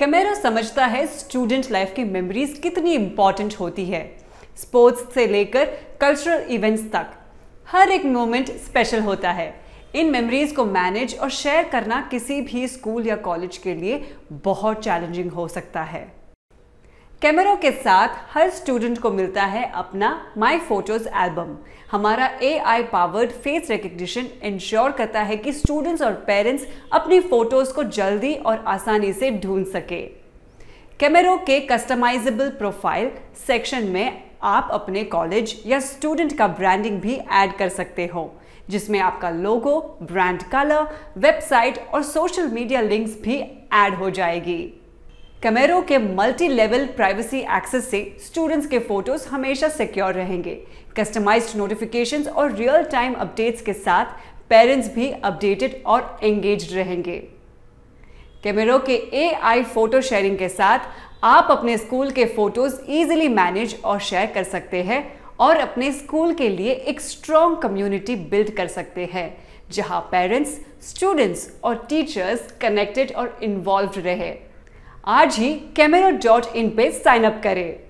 camera समझता है student life की मेमोरीज कितनी इंपॉर्टेंट होती है स्पोर्ट्स से लेकर कल्चरल इवेंट्स तक हर एक मोमेंट स्पेशल होता है इन मेमोरीज को मैनेज और शेयर करना किसी भी स्कूल या कॉलेज के लिए बहुत चैलेंजिंग हो सकता है कैमरों के साथ हर स्टूडेंट को मिलता है अपना माई फोटोज एल्बम हमारा A I powered face recognition ensure करता है कि स्टूडेंट्स और पेरेंट्स अपनी फोटोज को जल्दी और आसानी से ढूंढ सके कैमरों के कस्टमाइजेबल प्रोफाइल सेक्शन में आप अपने कॉलेज या स्टूडेंट का ब्रांडिंग भी ऐड कर सकते हो जिसमें आपका लोगो ब्रांड कलर वेबसाइट और सोशल मीडिया लिंक्स भी ऐड हो जाएगी कमेरो के मल्टी लेवल प्राइवेसी एक्सेस से स्टूडेंट्स के फोटोज हमेशा सिक्योर रहेंगे कस्टमाइज्ड नोटिफिकेशंस और रियल टाइम अपडेट्स के साथ पेरेंट्स भी अपडेटेड और एंगेज रहेंगे कैमेरो के एआई फोटो शेयरिंग के साथ आप अपने स्कूल के फोटोज इजीली मैनेज और शेयर कर सकते हैं और अपने स्कूल के लिए एक स्ट्रॉन्ग कम्युनिटी बिल्ड कर सकते हैं जहां पेरेंट्स स्टूडेंट्स और टीचर्स कनेक्टेड और इन्वॉल्व रहे आज ही कैमरा डॉट इन पर साइन अप करें